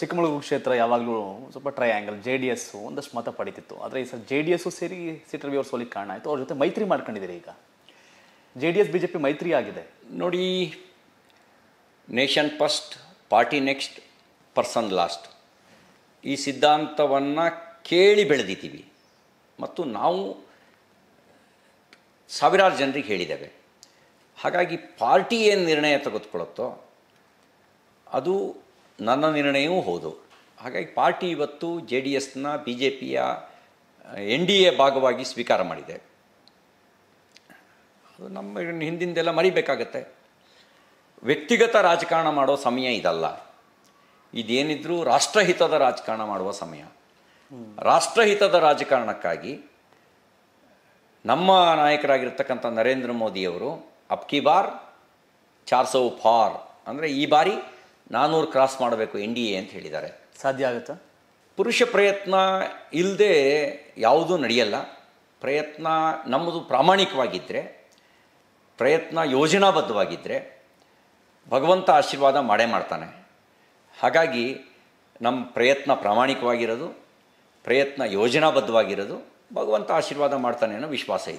ಚಿಕ್ಕಮಗಳೂರು ಕ್ಷೇತ್ರ ಯಾವಾಗಲೂ ಸ್ವಲ್ಪ ಟ್ರಯಾಂಗಲ್ ಜೆ ಡಿ ಎಸ್ ಒಂದಷ್ಟು ಮತ ಪಡೀತಿತ್ತು ಆದರೆ ಈ ಸರ್ ಜೆ ಡಿ ಎಸ್ಸು ಸೇರಿ ಸೀಟ್ ರವಿ ಅವ್ರು ಸೋಲಿಗೆ ಕಾರಣ ಆಯಿತು ಅವ್ರ ಜೊತೆ ಮೈತ್ರಿ ಮಾಡ್ಕೊಂಡಿದ್ದೀರಿ ಈಗ J D S B J P ಮೈತ್ರಿ ಆಗಿದೆ ನೋಡಿ nation first party next person last ಈ ಸಿದ್ಧಾಂತವನ್ನು ಕೇಳಿ ಬೆಳೆದಿದ್ದೀವಿ ಮತ್ತು ನಾವು ಸಾವಿರಾರು ಜನರಿಗೆ ಹೇಳಿದ್ದೇವೆ ಹಾಗಾಗಿ ಪಾರ್ಟಿ ಏನು ನಿರ್ಣಯ ತೆಗೆದುಕೊಳ್ಳುತ್ತೋ ಅದು ನನ್ನ ನಿರ್ಣಯವೂ ಹೌದು ಹಾಗಾಗಿ ಪಾರ್ಟಿ ಇವತ್ತು ಜೆ ಡಿ ಎಸ್ನ ಬಿ ಜೆ ಪಿಯ ಎನ್ ಡಿ ಎ ಭಾಗವಾಗಿ ಸ್ವೀಕಾರ ಮಾಡಿದೆ ಅದು ನಮ್ಮ ಹಿಂದಿಂದೆಲ್ಲ ಮರಿಬೇಕಾಗತ್ತೆ ವ್ಯಕ್ತಿಗತ ರಾಜಕಾರಣ ಮಾಡೋ ಸಮಯ ಇದಲ್ಲ ಇದೇನಿದ್ರೂ ರಾಷ್ಟ್ರಹಿತದ ರಾಜಕಾರಣ ಮಾಡುವ ಸಮಯ ರಾಷ್ಟ್ರಹಿತದ ರಾಜಕಾರಣಕ್ಕಾಗಿ ನಮ್ಮ ನಾಯಕರಾಗಿರ್ತಕ್ಕಂಥ ನರೇಂದ್ರ ಮೋದಿಯವರು ಅಬ್ಕಿ ಬಾರ್ ಚಾರ್ಸೌ ಫಾರ್ ಅಂದರೆ ಈ ಬಾರಿ ನಾನ್ನೂರು ಕ್ರಾಸ್ ಮಾಡಬೇಕು ಎನ್ ಡಿ ಎ ಅಂತ ಹೇಳಿದ್ದಾರೆ ಸಾಧ್ಯ ಆಗುತ್ತಾ ಪುರುಷ ಪ್ರಯತ್ನ ಇಲ್ಲದೆ ಯಾವುದೂ ನಡೆಯಲ್ಲ ಪ್ರಯತ್ನ ನಮ್ಮದು ಪ್ರಾಮಾಣಿಕವಾಗಿದ್ದರೆ ಪ್ರಯತ್ನ ಯೋಜನಾಬದ್ಧವಾಗಿದ್ದರೆ ಭಗವಂತ ಆಶೀರ್ವಾದ ಮಾಡೇ ಮಾಡ್ತಾನೆ ಹಾಗಾಗಿ ನಮ್ಮ ಪ್ರಯತ್ನ ಪ್ರಾಮಾಣಿಕವಾಗಿರೋದು ಪ್ರಯತ್ನ ಯೋಜನಾಬದ್ಧವಾಗಿರೋದು ಭಗವಂತ ಆಶೀರ್ವಾದ ಮಾಡ್ತಾನೆ ಅನ್ನೋ ವಿಶ್ವಾಸ ಇದೆ